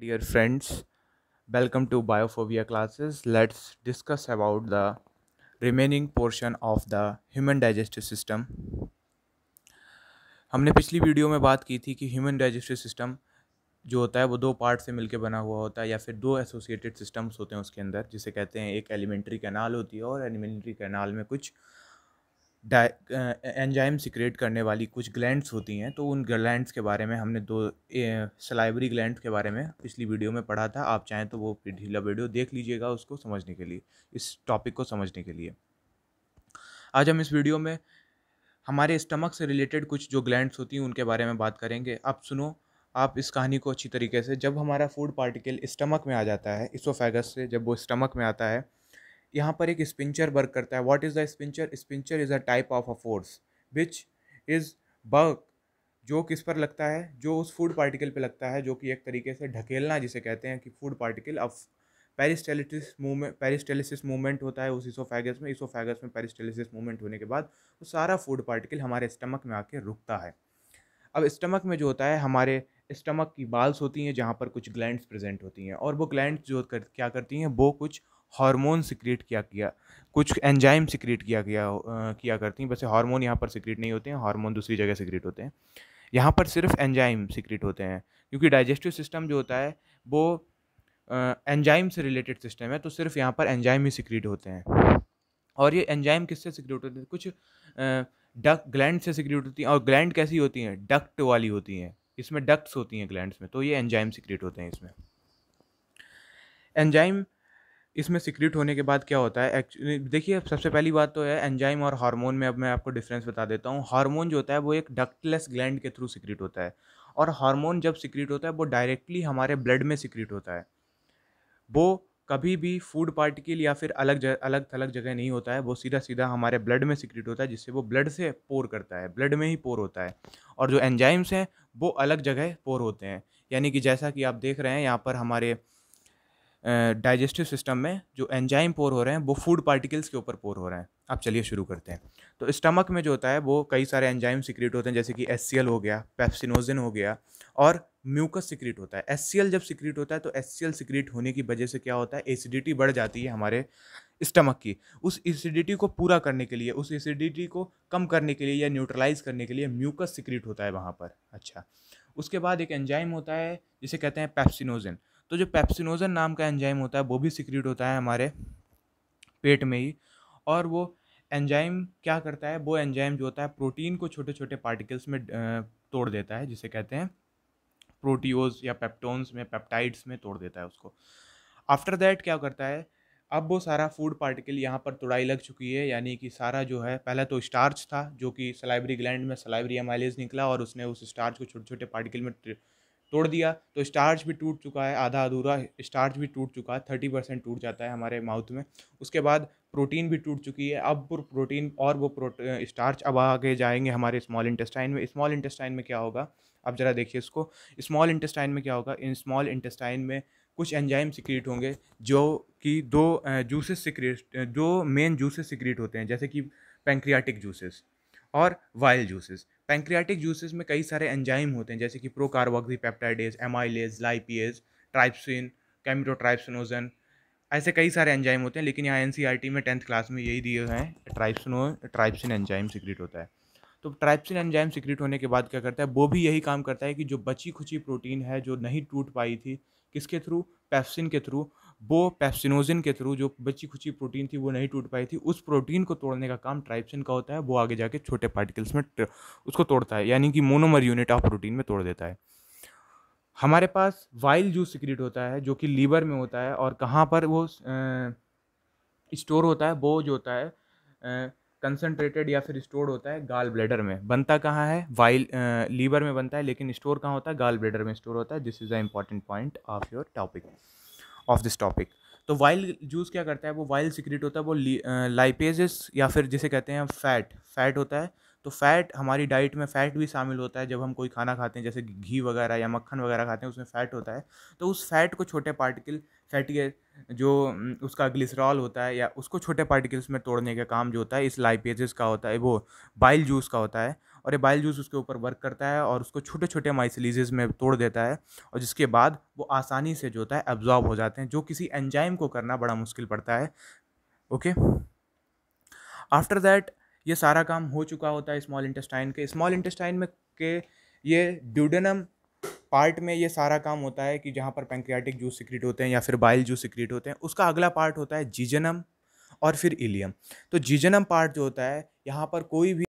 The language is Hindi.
dear friends welcome to Biophobia classes let's discuss about the remaining portion of the human digestive system हमने पिछली वीडियो में बात की थी कि ह्यूमन डाइजेस्टिव सिस्टम जो होता है वो दो पार्ट से मिलके बना हुआ होता है या फिर दो एसोसिएटेड सिस्टम्स होते हैं उसके अंदर जिसे कहते हैं एक एलिमेंट्री कैनाल होती है और एलिमेंट्री कैनाल में कुछ एंजाइम सिक्रेट करने वाली कुछ ग्लैंड्स होती हैं तो उन ग्लैंड्स के बारे में हमने दो सलाइवरी ग्लैंड के बारे में पिछली वीडियो में पढ़ा था आप चाहें तो वो ढीला वीडियो देख लीजिएगा उसको समझने के लिए इस टॉपिक को समझने के लिए आज हम इस वीडियो में हमारे स्टमक से रिलेटेड कुछ जो ग्लैंड्स होती हैं उनके बारे में बात करेंगे अब सुनो आप इस कहानी को अच्छी तरीके से जब हमारा फूड पार्टिकल स्टमक में आ जाता है इसोफेगस से जब वो स्टमक में आता है यहाँ पर एक स्पिंचर वर्क करता है what is the sphincter sphincter is a type of a force which is work जो किस पर लगता है जो उस फूड पार्टिकल पे लगता है जो कि एक तरीके से ढकेलना जिसे कहते हैं कि फूड पार्टिकल अब पेरिस्टेलिटिस मूवमेंट पेरिस्टेलिसिस मूवमेंट होता है उस इसोफेगस में इसोफेगस में पेरिस्टेलिसिस मूवमेंट होने के बाद वो सारा फूड पार्टिकल हमारे स्टमक में आके रुकता है अब स्टमक में जो होता है हमारे स्टमक की बाल्स होती हैं जहाँ पर कुछ ग्लैंड्स प्रेजेंट होती हैं और वो ग्लैंड्स जो कर क्या करती हैं वो कुछ हार्मोन सिक्रिएट किया किया कुछ एंजाइम सिक्रिएट किया गया किया करती हैं वैसे हार्मोन यहाँ पर सिक्रिएट नहीं होते हैं हार्मोन दूसरी जगह सिक्रिएट होते हैं यहाँ पर सिर्फ एंजाइम सिक्रिएट होते हैं क्योंकि डाइजेस्टिव सिस्टम जो होता है वो एंजाइम से रिलेटेड सिस्टम है तो सिर्फ यहाँ पर एंजाइम ही सिक्रिएट होते हैं और ये एंजाइम किससे सिक्रिएट होते हैं कुछ डक ग्लैंड से सिक्रिएट होती हैं और ग्लैंड कैसी होती हैं डक्ट वाली होती हैं इसमें डक्ट्स होती हैं ग्लैंड्स में तो ये एंजाइम सिक्रिएट होते हैं इसमें एंजाइम इसमें सिक्रेट होने के बाद क्या होता है एक्चुअली देखिए सबसे पहली बात तो है एंजाइम और हार्मोन में अब मैं आपको डिफरेंस बता देता हूँ हार्मोन जो होता है वो एक डक्टलेस ग्लैंड के थ्रू सिक्रेट होता है और हार्मोन जब सिक्रेट होता है वो डायरेक्टली हमारे ब्लड में सिक्रेट होता है वो कभी भी फूड पार्टिकल या फिर अलग जग, अलग थलग जगह नहीं होता है वो सीधा सीधा हमारे ब्लड में सिक्रेट होता है जिससे वो ब्लड से पोर करता है ब्लड में ही पोर होता है और जो एंजाइम्स हैं वो अलग जगह पोर होते हैं यानी कि जैसा कि आप देख रहे हैं यहाँ पर हमारे डाइजेस्टिव सिस्टम में जो एंजाइम पोर हो रहे हैं वो फूड पार्टिकल्स के ऊपर पोर हो रहे हैं आप चलिए शुरू करते हैं तो स्टमक में जो होता है वो कई सारे एंजाइम सिक्रिएट होते हैं जैसे कि एस हो गया पैप्सिनोजिन हो गया और म्यूकस सिक्रिएट होता है एस जब सिक्रिएट होता है तो एस सिक्रेट होने की वजह से क्या होता है एसिडिटी बढ़ जाती है हमारे स्टमक की उस एसिडिटी को पूरा करने के लिए उस एसिडिटी को कम करने के लिए या न्यूट्रलाइज करने के लिए म्यूकस सिक्रेट होता है वहाँ पर अच्छा उसके बाद एक एंजाइम होता है जिसे कहते हैं पैप्सिनोजिन तो जो पेप्सिनोजन नाम का एंजाइम होता है वो भी सिक्रीट होता है हमारे पेट में ही और वो एंजाइम क्या करता है वो एंजाइम जो होता है प्रोटीन को छोटे छोटे पार्टिकल्स में तोड़ देता है जिसे कहते हैं प्रोटीओज या पेप्टोन्स में पेप्टाइड्स में तोड़ देता है उसको आफ्टर दैट क्या करता है अब वो सारा फूड पार्टिकल यहाँ पर तोड़ाई लग चुकी है यानी कि सारा जो है पहले तो स्टार्च था जो कि सलाइबरी ग्लैंड में सलाइबरी एमाइलेज निकला और उसने उस स्टार्च को छोटे छोटे पार्टिकल में तोड़ दिया तो स्टार्च भी टूट चुका है आधा अधूरा स्टार्च भी टूट चुका है थर्टी परसेंट टूट जाता है हमारे माउथ में उसके बाद प्रोटीन भी टूट चुकी है अब प्रोटीन और वो स्टार्च अब आगे जाएंगे हमारे स्मॉल इंटेस्टाइन में स्मॉल इंटेस्टाइन में क्या होगा अब ज़रा देखिए इसको स्मॉल इंटेस्टाइन में क्या होगा इन स्मॉल इंटेस्टाइन में कुछ एंजाइम सिक्रीट होंगे जो कि दो जूसेस सिक्रिएट जो मेन जूसेस सिक्रीट होते हैं जैसे कि पेंक्रियाटिक जूसेस और वाइल जूसेस पैंक्रियाटिक जूसेस में कई सारे एंजाइम होते हैं जैसे कि pro carboxypeptidase amylase lipase trypsin chymotrypsinogen ऐसे कई सारे एंजाइम होते हैं लेकिन यहाँ एन e में टेंथ क्लास में यही दिए हैं ट्राइप्सनो ट्राइप्सिन एंजाइम सीक्रेट होता है तो ट्राइप्सिन एंजाइम सीक्रेट होने के बाद क्या करता है वो भी यही काम करता है कि जो बची खुची प्रोटीन है जो नहीं टूट पाई थी किसके थ्रू पैप्सिन के थ्रू वो पैप्सिनोजिन के थ्रू जो बची खुची प्रोटीन थी वो नहीं टूट पाई थी उस प्रोटीन को तोड़ने का काम ट्राइप्सिन का होता है वो आगे जाके छोटे पार्टिकल्स में उसको तोड़ता है यानी कि मोनोमर यूनिट ऑफ प्रोटीन में तोड़ देता है हमारे पास वाइल जूस सिक्रेट होता है जो कि लीवर में होता है और कहाँ पर वो स्टोर होता है वो जो होता है कंसनट्रेटेड या फिर स्टोर होता है गाल ब्लेडर में बनता कहाँ है वाइल लीवर में बनता है लेकिन स्टोर कहाँ होता है गाल ब्लेडर में स्टोर होता है this is the important point of your topic of this topic तो वाइल जूस क्या करता है वो वाइल सिक्रेट होता है वो लाइपेजिस या फिर जिसे कहते हैं फैट फैट होता है तो फैट हमारी डाइट में फ़ैट भी शामिल होता है जब हम कोई खाना खाते हैं जैसे घी वगैरह या मक्खन वगैरह खाते हैं उसमें फ़ैट होता है तो उस फैट को छोटे पार्टिकल फैटी जो उसका ग्लिसरॉल होता है या उसको छोटे पार्टिकल्स में तोड़ने का काम जो होता है इस लाइपेजिस का होता है वो बाइल जूस का होता है और ये बाइल जूस उसके ऊपर वर्क करता है और उसको छोटे छोटे माइसिलीजेज में तोड़ देता है और जिसके बाद वो आसानी से जो होता है एब्जॉर्ब हो जाते हैं जो किसी एंजाइम को करना बड़ा मुश्किल पड़ता है ओके आफ्टर दैट ये सारा काम हो चुका होता है स्मॉल इंटेस्टाइन के स्मॉल इंटेस्टाइन में के ये ड्यूडेनम पार्ट में ये सारा काम होता है कि जहाँ पर पेंक्रियाटिक जूस सिक्रीट होते हैं या फिर बाइल जूस सिक्रीट होते हैं उसका अगला पार्ट होता है जीजनम और फिर इलियम तो जीजनम पार्ट जो होता है यहाँ पर कोई भी